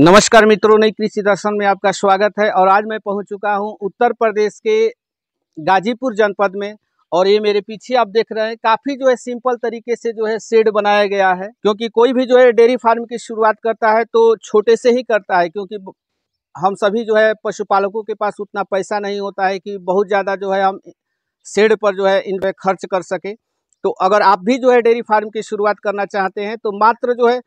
नमस्कार मित्रों नई कृषि दर्शन में आपका स्वागत है और आज मैं पहुंच चुका हूं उत्तर प्रदेश के गाजीपुर जनपद में और ये मेरे पीछे आप देख रहे हैं काफ़ी जो है सिंपल तरीके से जो है शेड बनाया गया है क्योंकि कोई भी जो है डेयरी फार्म की शुरुआत करता है तो छोटे से ही करता है क्योंकि हम सभी जो है पशुपालकों के पास उतना पैसा नहीं होता है कि बहुत ज़्यादा जो है हम शेड पर जो है इन पर खर्च कर सके तो अगर आप भी जो है डेयरी फार्म की शुरुआत करना चाहते हैं तो मात्र जो है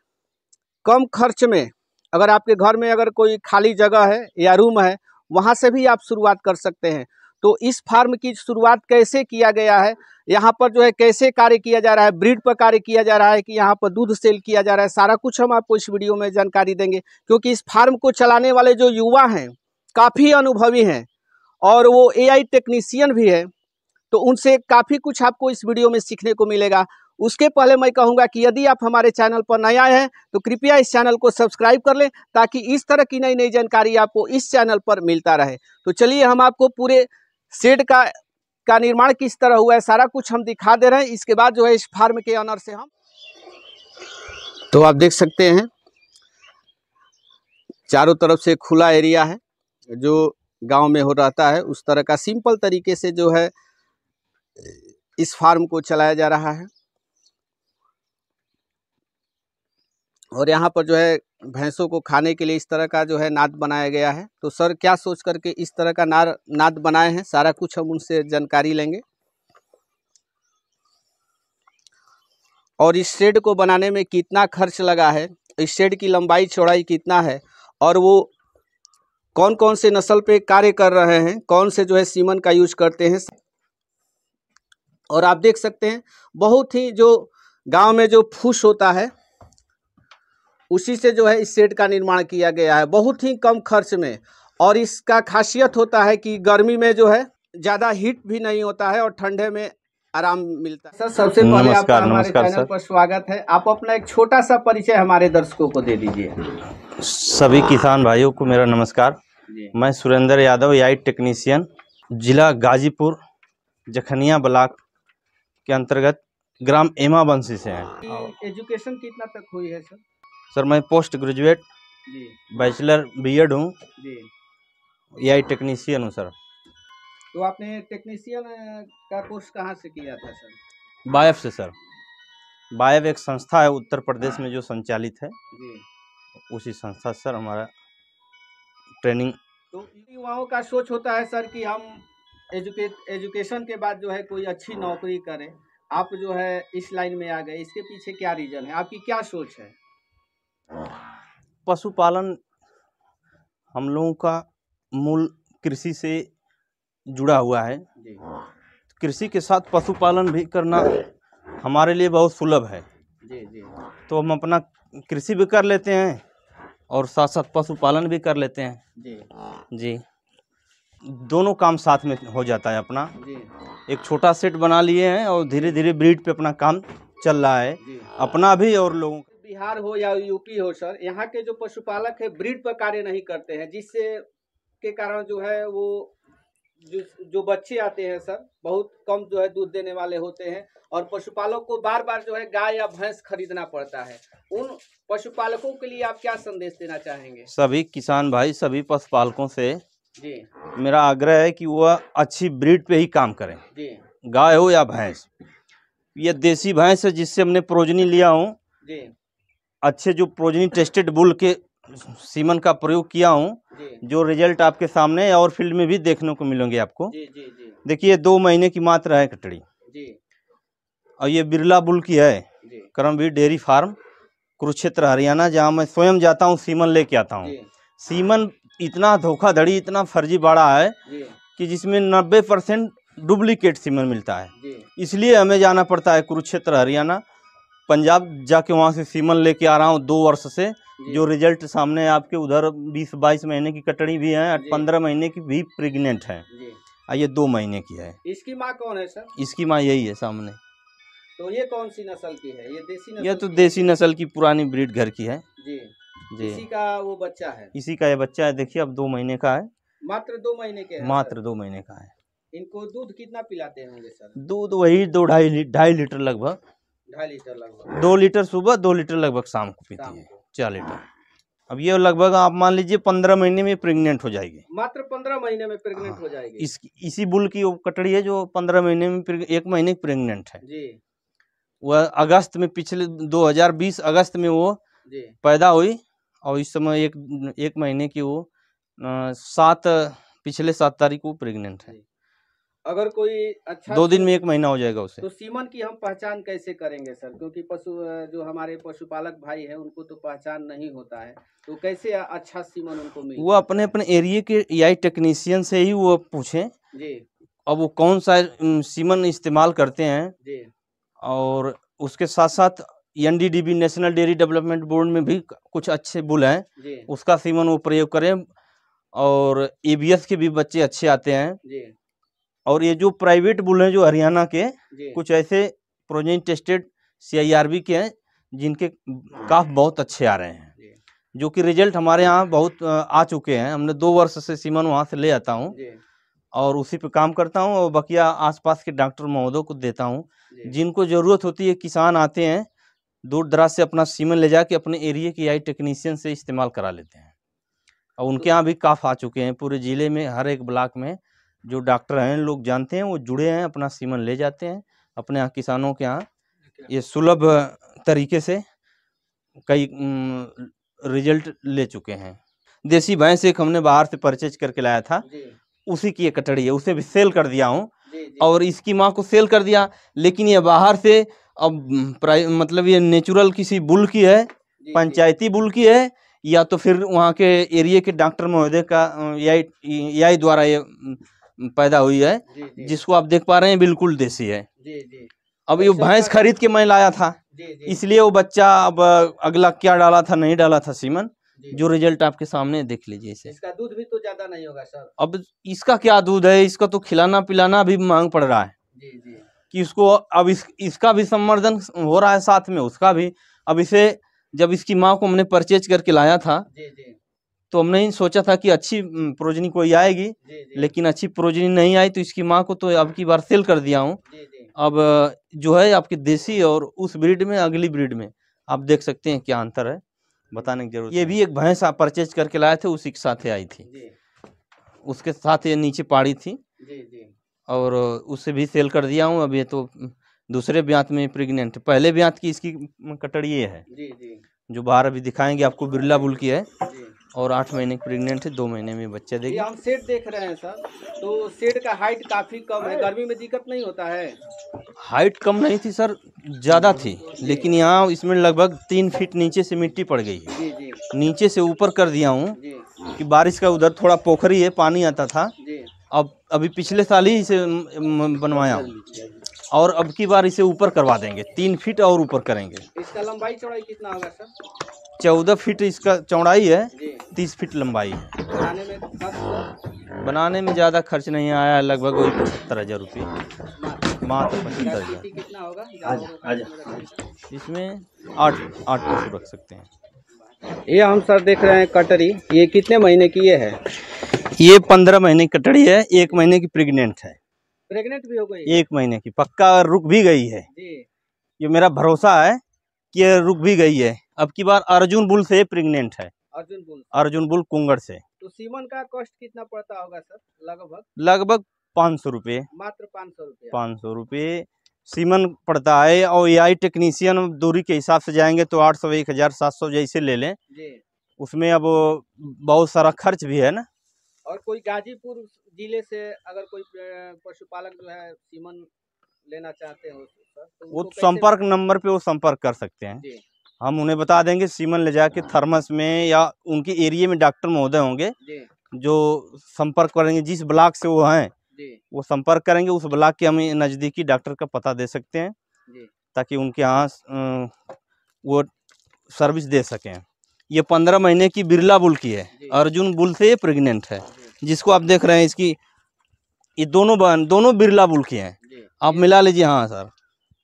कम खर्च में अगर आपके घर में अगर कोई खाली जगह है या रूम है वहाँ से भी आप शुरुआत कर सकते हैं तो इस फार्म की शुरुआत कैसे किया गया है यहाँ पर जो है कैसे कार्य किया जा रहा है ब्रीड पर कार्य किया जा रहा है कि यहाँ पर दूध सेल किया जा रहा है सारा कुछ हम आपको इस वीडियो में जानकारी देंगे क्योंकि इस फार्म को चलाने वाले जो युवा हैं काफ़ी अनुभवी हैं और वो एआई टेक्नीशियन भी है तो उनसे काफ़ी कुछ आपको इस वीडियो में सीखने को मिलेगा उसके पहले मैं कहूंगा कि यदि आप हमारे चैनल पर नए आए हैं तो कृपया इस चैनल को सब्सक्राइब कर लें ताकि इस तरह की नई नई जानकारी आपको इस चैनल पर मिलता रहे तो चलिए हम आपको पूरे शेड का का निर्माण किस तरह हुआ है सारा कुछ हम दिखा दे रहे हैं इसके बाद जो है इस फार्म के ऑनर से हम तो आप देख सकते हैं चारों तरफ से खुला एरिया है जो गांव में हो रहता है उस तरह का सिंपल तरीके से जो है इस फार्म को चलाया जा रहा है और यहाँ पर जो है भैंसों को खाने के लिए इस तरह का जो है नाद बनाया गया है तो सर क्या सोच करके इस तरह का नार नाद बनाए हैं सारा कुछ हम उनसे जानकारी लेंगे और इस शेड को बनाने में कितना खर्च लगा है इस शेड की लंबाई चौड़ाई कितना है और वो कौन कौन से नस्ल पे कार्य कर रहे हैं कौन से जो है सीमन का यूज करते हैं और आप देख सकते हैं बहुत ही जो गांव में जो फूस होता है उसी से जो है इस सेट का निर्माण किया गया है बहुत ही कम खर्च में और इसका खासियत होता है कि गर्मी में जो है ज़्यादा हीट भी नहीं होता है और ठंडे में आराम मिलता है सर सबसे पहले आपका हमारे चैनल पर स्वागत है आप अपना एक छोटा सा परिचय हमारे दर्शकों को दे दीजिए सभी किसान भाइयों को मेरा नमस्कार मैं सुरेंद्र यादव याई टेक्नीशियन जिला गाजीपुर जखनिया ब्लाक के अंतर्गत ग्राम एमा बंसी से है एजुकेशन कितना तक हुई है सर सर मैं पोस्ट ग्रेजुएट बैचलर बीएड हूँ ए आई टेक्नीशियन हूँ सर तो आपने टेक्नीशियन का कोर्स कहाँ से किया था सर बायफ से सर बायब एक संस्था है उत्तर प्रदेश में जो संचालित है जी उसी संस्था सर हमारा ट्रेनिंग तो युवाओं का सोच होता है सर कि हम एजुकेट एजुकेशन के बाद जो है कोई अच्छी नौकरी करें आप जो है इस लाइन में आ गए इसके पीछे क्या रीज़न है आपकी क्या सोच है पशुपालन हम लोगों का मूल कृषि से जुड़ा हुआ है कृषि के साथ पशुपालन भी करना हमारे लिए बहुत सुलभ है तो हम अपना कृषि भी कर लेते हैं और साथ साथ पशुपालन भी कर लेते हैं जी जी दोनों काम साथ में हो जाता है अपना एक छोटा सेट बना लिए हैं और धीरे धीरे ब्रीड पे अपना काम चल रहा है अपना भी और लोगों बिहार हो या यूपी हो सर यहाँ के जो पशुपालक है ब्रीड पर कार्य नहीं करते हैं जिससे के कारण जो है वो जो जो बच्चे आते हैं सर बहुत कम जो है दूध देने वाले होते हैं और पशुपालक को बार बार जो है गाय या भैंस खरीदना पड़ता है उन पशुपालकों के लिए आप क्या संदेश देना चाहेंगे सभी किसान भाई सभी पशुपालकों से जी मेरा आग्रह है कि वह अच्छी ब्रीड पे ही काम करें जी गाय हो या भैंस यह देसी भैंस है जिससे हमने प्रोजनी लिया हूँ अच्छे जो प्रोजनी टेस्टेड बुल के सीमन का प्रयोग किया हूँ जो रिजल्ट आपके सामने और फील्ड में भी देखने को मिलेंगे आपको देखिए दो महीने की मात्रा है कटड़ी और ये बिरला बुल की है करमवीर डेयरी फार्म कुरुक्षेत्र हरियाणा जहाँ मैं स्वयं जाता हूँ सीमन लेके आता हूँ सीमन इतना धोखाधड़ी इतना फर्जी बाड़ा है कि जिसमें नब्बे परसेंट डुप्लीकेट सीमन मिलता है इसलिए हमें जाना पड़ता है कुरुक्षेत्र हरियाणा पंजाब जाके वहाँ से सीमन लेके आ रहा हूँ दो वर्ष से जो रिजल्ट सामने आपके उधर बीस बाईस महीने की कटड़ी भी है पंद्रह महीने की भी प्रेग्नेंट है ये दो महीने की है इसकी माँ कौन है सर इसकी माँ यही है सामने तो ये कौन सी नस्ल की है ये देसी नस्ल ये तो देसी नस्ल की पुरानी ब्रीड घर की है जी जी इसी का वो बच्चा है इसी का ये बच्चा है देखिए अब दो महीने का है मात्र दो महीने के मात्र दो महीने का है इनको दूध कितना पिलाते हैं सर दूध वही दो ढाई ढाई लीटर लगभग दो लीटर सुबह दो लीटर लगभग शाम को पीती है चार लीटर अब ये लगभग आप मान लीजिए पंद्रह महीने में प्रेग्नेंट हो जाएगी मात्र पंद्रह महीने में प्रेग्नेंट हाँ। हो जाएगी इस इसी बुल की कटड़ी है जो पंद्रह महीने में एक महीने की प्रेग्नेंट है जी वह अगस्त में पिछले 2020 अगस्त में वो पैदा हुई और इस समय एक एक महीने की वो सात पिछले सात तारीख को प्रेग्नेंट है अगर कोई अच्छा दो दिन में एक महीना हो जाएगा उसे तो सीमन की हम पहचान कैसे करेंगे सर क्योंकि पशु जो हमारे पशुपालक भाई हैं उनको तो पहचान नहीं होता है तो कैसे अच्छा सीमन उनको मिले वो अपने अपने एरिए के आई टेक्नीशियन से ही वो पूछें जी अब वो कौन सा सीमन इस्तेमाल करते हैं जी और उसके साथ साथ N national dairy development board में भी कुछ अच्छे बुल हैं उसका सीमन वो प्रयोग करें और ए के भी बच्चे अच्छे आते हैं जी और ये जो प्राइवेट बुल हैं जो हरियाणा के कुछ ऐसे प्रोजेन टेस्टेड सीआईआरबी के हैं जिनके काफ हम्म। बहुत अच्छे आ रहे हैं जो कि रिजल्ट हमारे यहाँ बहुत आ चुके हैं हमने दो वर्ष से सीमन वहाँ से ले आता हूँ और उसी पे काम करता हूँ और बकिया आसपास के डॉक्टर महोदय को देता हूँ जिनको ज़रूरत होती है किसान आते हैं दूर दराज से अपना सीमन ले जाके अपने एरिए की आई टेक्नीशियन से इस्तेमाल करा लेते हैं और तो उनके यहाँ भी काफ आ चुके हैं पूरे ज़िले में हर एक ब्लॉक में जो डॉक्टर हैं लोग जानते हैं वो जुड़े हैं अपना सीमन ले जाते हैं अपने यहाँ किसानों के यहाँ ये सुलभ तरीके से कई रिजल्ट ले चुके हैं देसी भैंस एक हमने बाहर से परचेज करके लाया था उसी की एक कटड़ी है उसे भी सेल कर दिया हूँ और इसकी माँ को सेल कर दिया लेकिन ये बाहर से अब मतलब ये नेचुरल किसी बुल की है पंचायती बुल की है या तो फिर वहाँ के एरिया के डॉक्टर महोदय का या, या द्वारा ये पैदा हुई है जी, जी। जिसको आप देख पा रहे हैं बिल्कुल देसी है जी, जी। अब ये भैंस खरीद के मैं लाया था इसलिए वो बच्चा अब अगला क्या डाला था नहीं डाला था सीमन जो रिजल्ट आपके सामने देख लीजिए इसे इसका दूध भी तो ज्यादा नहीं होगा सर अब इसका क्या दूध है इसका तो खिलाना पिलाना भी मांग पड़ रहा है जी, जी। कि इसको अब इस, इसका भी संवर्धन हो रहा है साथ में उसका भी अब इसे जब इसकी माँ को हमने परचेज करके लाया था जी, जी। तो हमने ही सोचा था कि अच्छी प्रोजनी कोई आएगी जी, जी। लेकिन अच्छी प्रोजनी नहीं आई तो इसकी माँ को तो अब की बार सेल कर दिया हूँ अब जो है आपके देसी और उस ब्रीड में अगली ब्रीड में आप देख सकते हैं क्या अंतर है बताने की जरूरत ये भी एक भैंस आप परचेज करके लाए थे उसी के साथ आई थी उसके साथ ये नीचे पाड़ी थी और उसे भी सेल कर दिया हूँ अब ये तो दूसरे ब्यांत में प्रेग्नेंट पहले ब्यांत की इसकी ये है जो बाहर अभी दिखाएंगे आपको बिरला बुल की है और आठ महीने की प्रेग्नेंट है दो महीने में बच्चा देगी हम सेट देख रहे हैं सर तो सेट का हाइट काफ़ी कम है गर्मी में दिक्कत नहीं होता है हाइट कम नहीं थी सर ज़्यादा थी लेकिन यहाँ इसमें लगभग तीन फीट नीचे से मिट्टी पड़ गई है नीचे से ऊपर कर दिया हूँ कि बारिश का उधर थोड़ा पोखरी है पानी आता था अब अभी पिछले साल ही इसे बनवाया हूँ और अब की बार इसे ऊपर करवा देंगे तीन फीट और ऊपर करेंगे इसका लंबाई चौड़ाई कितना होगा सर चौदह फीट इसका चौड़ाई है तीस फीट लंबाई है बनाने में ज़्यादा खर्च नहीं आया लगभग वही पचहत्तर हज़ार रुपये मात्र पचहत्तर हज़ार इसमें आठ आठ पशु रख सकते हैं ये हम सर देख रहे हैं कटरी ये कितने महीने की ये है ये पंद्रह महीने की कटरी है एक महीने की प्रेग्नेंट है प्रेग्नेंट भी हो गई एक महीने की पक्का रुक भी गई है ये मेरा भरोसा है कि रुक भी गई है अब की बार अर्जुन बुल से प्रेग्नेंट है अर्जुन बुल अर्जुन बुल कुंगड़ से तो सीमन का कॉस्ट कितना पड़ता होगा सर लगभग लगभग पाँच सौ रूपये मात्र पाँच सौ रूपये पाँच सौ रुपये सीमन पड़ता है और ए आई टेक्नीशियन दूरी के हिसाब से जाएंगे तो आठ सौ एक हज़ार सात सौ जैसे ले लें उसमें अब बहुत सारा खर्च भी है ना और कोई गाजीपुर जिले से अगर कोई पशुपालक जो है सीमन लेना चाहते हो तो, तो वो संपर्क नंबर पे वो संपर्क कर सकते हैं हम उन्हें बता देंगे सीमन ले जाके हाँ। थर्मस में या उनके एरिए में डॉक्टर महोदय होंगे जो संपर्क करेंगे जिस ब्लॉक से वो हैं वो संपर्क करेंगे उस ब्लॉक के हम नज़दीकी डॉक्टर का पता दे सकते हैं ताकि उनके यहाँ वो सर्विस दे सकें ये पंद्रह महीने की बिरला बुल की है अर्जुन बुल से ये प्रेग्नेंट है जिसको आप देख रहे हैं इसकी ये दोनों बहन दोनों बिरला बुल की हैं आप मिला लीजिए हाँ सर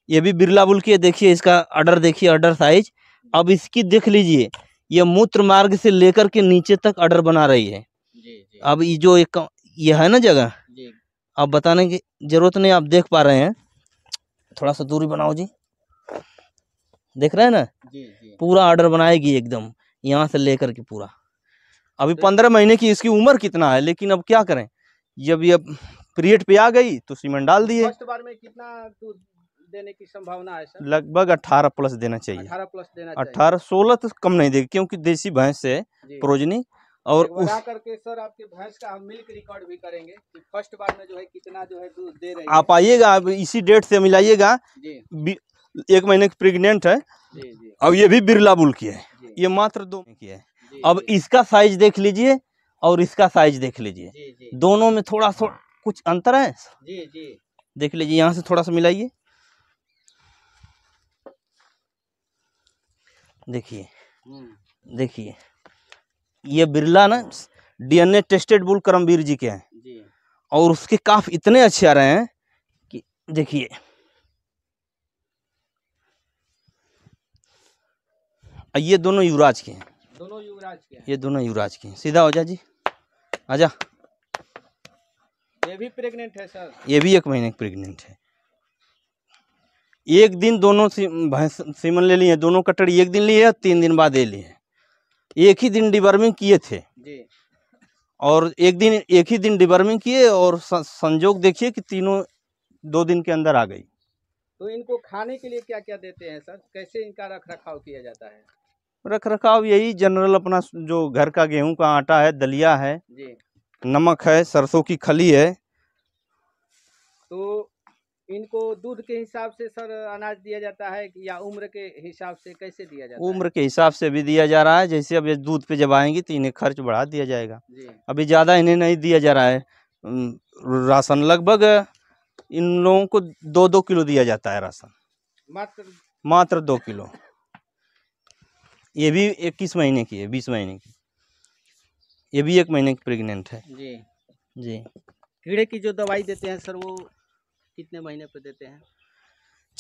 ये भी बिरला बुल की है देखिए इसका ऑर्डर देखिए ऑर्डर साइज़ अब इसकी देख लीजिए ये मूत्र मार्ग से लेकर के नीचे तक अडर बना रही है अब ये जो एक ये है ना जगह अब बताने की जरूरत नहीं आप देख पा रहे हैं थोड़ा सा दूरी बनाओ जी देख रहे हैं ना पूरा ऑर्डर बनाएगी एकदम यहाँ से लेकर के पूरा अभी पंद्रह महीने की इसकी उम्र कितना है लेकिन अब क्या करें जब ये पीरियड पे आ गई तो सीमेंट डाल दिए फर्स्ट बार में कितना देने की संभावना है सर लगभग अठारह प्लस देना चाहिए अठारह प्लस देना अठारह सोलह तो कम नहीं देगी क्योंकि देसी भैंस से प्रोजनी और उस करके सर आपके भैंस का हम मिल्क रिकॉर्ड भी करेंगे कि फर्स्ट बार में जो है कितना जो है दूध दे रही आप आइएगा आप इसी डेट से मिलाइएगा एक महीने की प्रेग्नेंट है जी, अब ये भी बिरला बुल की है ये मात्र दो की है अब इसका साइज देख लीजिए और इसका साइज देख लीजिए दोनों में थोड़ा सा हाँ। कुछ अंतर है जी जी देख लीजिए यहाँ से थोड़ा सा मिलाइए देखिए हम्म। देखिए ये बिरला ना DNA tested bull Karamvir ji के हैं और उसके काफ इतने अच्छे आ रहे हैं कि देखिए ये दोनों युवराज के हैं दोनों युवराज के हैं ये दोनों युवराज के हैं सीधा हो जा जी आजा ये भी प्रेग्नेंट है सर ये भी एक महीने प्रेग्नेंट है एक दिन दोनों भैंस सीमन ले लिए दोनों कटड़ी एक दिन लिए तीन दिन बाद ले लिए एक ही दिन डिबर्मिंग किए थे और एक दिन एक ही दिन डिबर्मिंग किए और संजोग देखिए कि तीनों दो दिन के अंदर आ गई तो इनको खाने के लिए क्या क्या देते हैं सर कैसे इनका रख रखाव किया जाता है रख रखाव यही जनरल अपना जो घर का गेहूं का आटा है दलिया है जी। नमक है सरसों की खली है तो इनको दूध के हिसाब से सर अनाज दिया जाता है या उम्र के हिसाब से कैसे दिया जाता उम्र के हिसाब से भी दिया जा रहा है जैसे अब दूध पे जब आएंगी तो इन्हें खर्च बढ़ा दिया जाएगा अभी ज़्यादा इन्हें नहीं दिया जा रहा है राशन लगभग इन लोगों को दो दो किलो दिया जाता है राशन मात्र मात्र दो किलो ये भी इक्कीस महीने की है बीस महीने की ये भी एक महीने की प्रेगनेंट है जी जी कीड़े की जो दवाई देते हैं सर वो कितने महीने पे देते हैं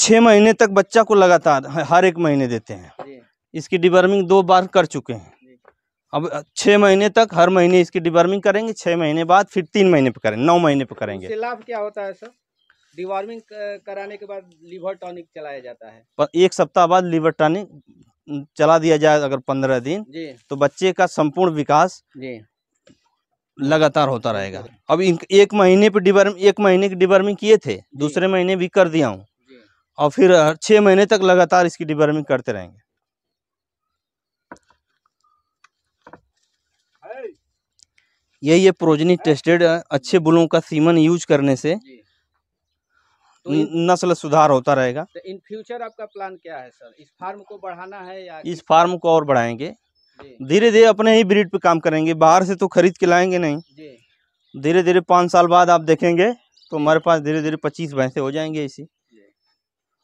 छः महीने तक बच्चा को लगातार हर एक महीने देते हैं इसकी डिबर्मिंग दो बार कर चुके हैं अब छः महीने तक हर महीने इसकी डिबर्मिंग करेंगे छः महीने बाद फिर तीन महीने पे करेंगे नौ महीने पे करेंगे लाभ क्या होता है सर डिवॉर्मिंग कराने के बाद लीवर टॉनिक चलाया जाता है पर एक सप्ताह बाद लीवर टॉनिक चला दिया जाए अगर पंद्रह दिन जी। तो बच्चे का संपूर्ण विकास जी। लगातार होता रहेगा अब एक महीने पे डिबर्म एक महीने की डिबर्मिंग किए थे दूसरे महीने भी कर दिया हूँ और फिर छः महीने तक लगातार इसकी डिबर्मिंग करते रहेंगे ये ये प्रोजनी टेस्टेड अच्छे बुलों का सीमन यूज करने से तो नस्ल सुधार होता रहेगा तो इन फ्यूचर आपका प्लान क्या है सर इस फार्म को बढ़ाना है या इस फार्म को और बढ़ाएंगे धीरे धीरे अपने ही ब्रीड पे काम करेंगे बाहर से तो खरीद के लाएंगे नहीं धीरे धीरे पाँच साल बाद आप देखेंगे तो हमारे पास धीरे धीरे पच्चीस भैंसे हो जाएंगे इसी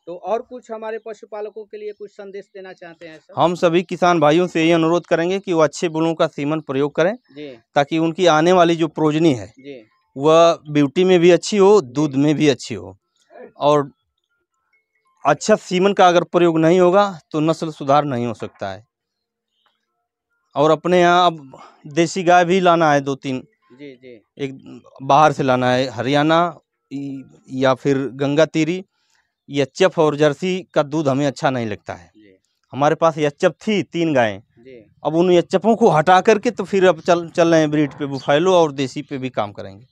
तो और कुछ हमारे पशुपालकों के लिए कुछ संदेश देना चाहते हैं सर? हम सभी किसान भाइयों से ये अनुरोध करेंगे कि वो अच्छे बुलों का सीमन प्रयोग करें ताकि उनकी आने वाली जो प्रोजनी है वह ब्यूटी में भी अच्छी हो दूध में भी अच्छी हो और अच्छा सीमन का अगर प्रयोग नहीं होगा तो नस्ल सुधार नहीं हो सकता है और अपने यहाँ अब देसी गाय भी लाना है दो तीन जी जी एक बाहर से लाना है हरियाणा या फिर गंगा तीरी ये और जर्सी का दूध हमें अच्छा नहीं लगता है हमारे पास एचएफ थी तीन गायें अब उन एचएफों को हटा करके तो फिर अब चल चल रहे हैं ब्रीड पे बुफाइलो और देसी पे भी काम करेंगे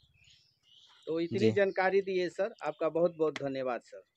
तो इतनी जानकारी दी है सर आपका बहुत बहुत धन्यवाद सर